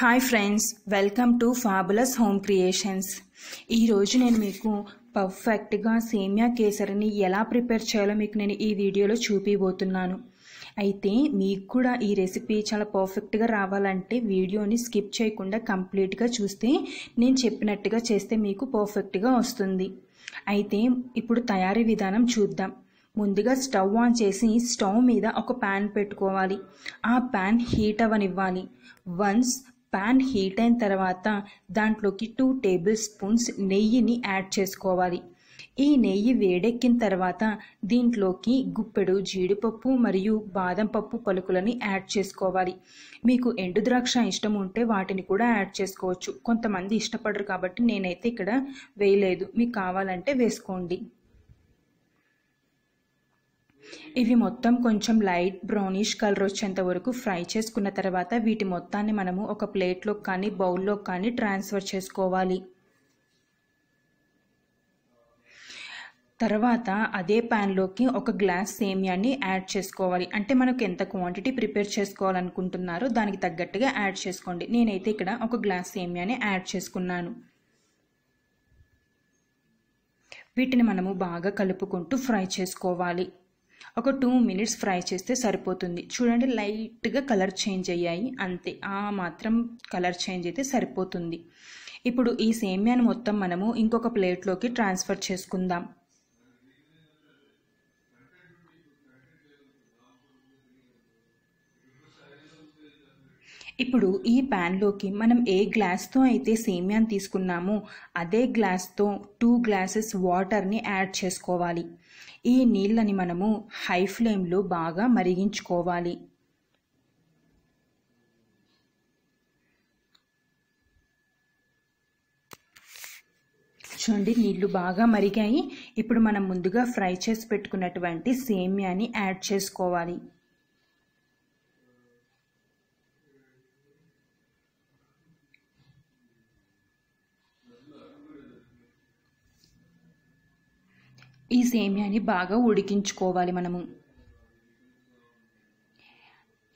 hi friends welcome to fabulous home creations ఈరోజు నేను మీకు పర్ఫెక్ట్గా సేమియా కేసరిని ఎలా ప్రిపేర్ చేయాలో మీకు నేను ఈ వీడియోలో చూపిబోతున్నాను అయితే మీకు కూడా ఈ రెసిపీ చాలా పర్ఫెక్ట్గా రావాలంటే వీడియోని స్కిప్ చేయకుండా కంప్లీట్గా చూస్తే నేను చెప్పినట్టుగా చేస్తే మీకు పర్ఫెక్ట్గా వస్తుంది అయితే ఇప్పుడు తయారీ విధానం చూద్దాం ముందుగా స్టవ్ ఆన్ చేసి స్టవ్ మీద ఒక ప్యాన్ పెట్టుకోవాలి ఆ ప్యాన్ హీట్ అవ్వనివ్వాలి వన్స్ పాన్ హీట్ అయిన తర్వాత దాంట్లోకి టూ టేబుల్ స్పూన్స్ నెయ్యిని యాడ్ చేసుకోవాలి ఈ నెయ్యి వేడెక్కిన తర్వాత దీంట్లోకి గుప్పెడు జీడిపప్పు మరియు బాదం పప్పు పలుకులని యాడ్ చేసుకోవాలి మీకు ఎండు ద్రాక్ష ఇష్టం ఉంటే వాటిని కూడా యాడ్ చేసుకోవచ్చు కొంతమంది ఇష్టపడరు కాబట్టి నేనైతే ఇక్కడ వేయలేదు మీకు కావాలంటే వేసుకోండి ఇవి మొత్తం కొంచెం లైట్ బ్రౌనిష్ కలర్ వచ్చేంత వరకు ఫ్రై చేసుకున్న తర్వాత వీటి మొత్తాన్ని మనము ఒక ప్లేట్లో కానీ బౌల్లో కానీ ట్రాన్స్ఫర్ చేసుకోవాలి తర్వాత అదే ప్యాన్లోకి ఒక గ్లాస్ సేమ్యాన్ని యాడ్ చేసుకోవాలి అంటే మనకు ఎంత క్వాంటిటీ ప్రిపేర్ చేసుకోవాలనుకుంటున్నారో దానికి తగ్గట్టుగా యాడ్ చేసుకోండి నేనైతే ఇక్కడ ఒక గ్లాస్ సేమియాని యాడ్ చేసుకున్నాను వీటిని మనము బాగా కలుపుకుంటూ ఫ్రై చేసుకోవాలి ఒక టూ మినిట్స్ ఫ్రై చేస్తే సరిపోతుంది చూడండి లైట్గా కలర్ చేంజ్ అయ్యాయి అంతే ఆ మాత్రం కలర్ చేంజ్ అయితే సరిపోతుంది ఇప్పుడు ఈ సేమ్యాన్ని మొత్తం మనము ఇంకొక ప్లేట్లోకి ట్రాన్స్ఫర్ చేసుకుందాం ఇప్పుడు ఈ ప్యాన్లోకి మనం ఏ గ్లాస్తో అయితే సేమియాని తీసుకున్నామో అదే గ్లాస్తో టూ గ్లాసెస్ వాటర్ని యాడ్ చేసుకోవాలి ఈ నీళ్ళని మనము హై ఫ్లేమ్లో బాగా మరిగించుకోవాలి చూడండి నీళ్లు బాగా మరిగాయి ఇప్పుడు మనం ముందుగా ఫ్రై చేసి పెట్టుకున్నటువంటి సేమియాని యాడ్ చేసుకోవాలి ఈ సేమ్యాని బాగా ఉడికించుకోవాలి మనము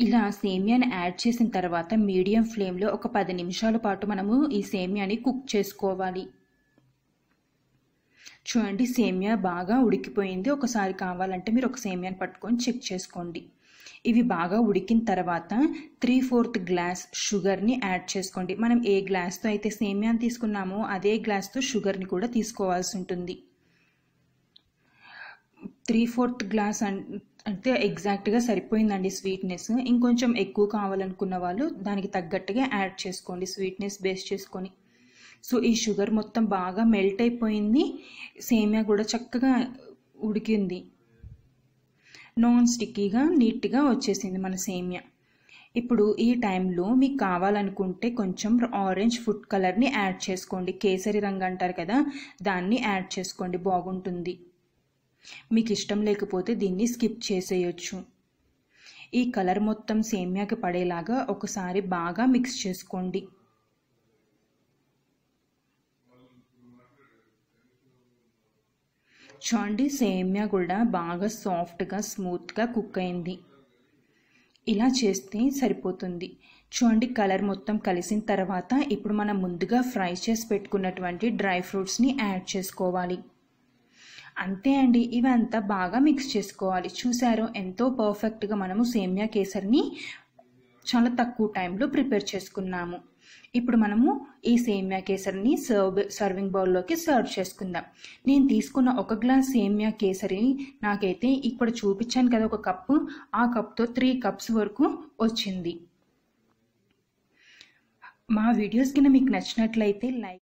ఇలా సేమ్యాని యాడ్ చేసిన తర్వాత మీడియం ఫ్లేమ్లో ఒక పది నిమిషాల పాటు మనము ఈ సేమ్యాని కుక్ చేసుకోవాలి చూడండి సేమ్యా బాగా ఉడికిపోయింది ఒకసారి కావాలంటే మీరు ఒక సేమ్యాన్ని పట్టుకొని చెక్ చేసుకోండి ఇవి బాగా ఉడికిన తర్వాత త్రీ ఫోర్త్ గ్లాస్ షుగర్ని యాడ్ చేసుకోండి మనం ఏ గ్లాస్తో అయితే సేమ్యాన్ని తీసుకున్నామో అదే గ్లాస్తో షుగర్ని కూడా తీసుకోవాల్సి ఉంటుంది త్రీ ఫోర్త్ గ్లాస్ అంటే ఎగ్జాక్ట్గా సరిపోయిందండి స్వీట్నెస్ ఇంకొంచెం ఎక్కువ కావాలనుకున్న వాళ్ళు దానికి తగ్గట్టుగా యాడ్ చేసుకోండి స్వీట్నెస్ బేస్ చేసుకొని సో ఈ షుగర్ మొత్తం బాగా మెల్ట్ అయిపోయింది సేమియా కూడా చక్కగా ఉడికింది నాన్ స్టిక్కీగా నీట్గా వచ్చేసింది మన సేమియా ఇప్పుడు ఈ టైంలో మీకు కావాలనుకుంటే కొంచెం ఆరెంజ్ ఫుడ్ కలర్ని యాడ్ చేసుకోండి కేసరి రంగు అంటారు కదా దాన్ని యాడ్ చేసుకోండి బాగుంటుంది మీకు ఇష్టం లేకపోతే దీన్ని స్కిప్ చేసేయచ్చు ఈ కలర్ మొత్తం సేమ్యాకి పడేలాగా ఒకసారి బాగా మిక్స్ చేసుకోండి చూడండి సేమ్యా కూడా బాగా సాఫ్ట్గా స్మూత్గా కుక్ అయింది ఇలా చేస్తే సరిపోతుంది చూడండి కలర్ మొత్తం కలిసిన తర్వాత ఇప్పుడు మనం ముందుగా ఫ్రై చేసి పెట్టుకున్నటువంటి డ్రై ఫ్రూట్స్ని యాడ్ చేసుకోవాలి అంతే అండి ఇవంతా బాగా మిక్స్ చేసుకోవాలి చూసారో ఎంతో పర్ఫెక్ట్గా మనము సేమ్యా కేసరిని చాలా తక్కువ టైంలో ప్రిపేర్ చేసుకున్నాము ఇప్పుడు మనము ఈ సేమ్యా కేసరిని సర్వ్ సర్వింగ్ బౌల్లోకి సర్వ్ చేసుకుందాం నేను తీసుకున్న ఒక గ్లాస్ సేమ్యా కేసరిని నాకైతే ఇక్కడ చూపించాను కదా ఒక కప్పు ఆ కప్తో త్రీ కప్స్ వరకు వచ్చింది మా వీడియోస్ కింద మీకు నచ్చినట్లయితే లైక్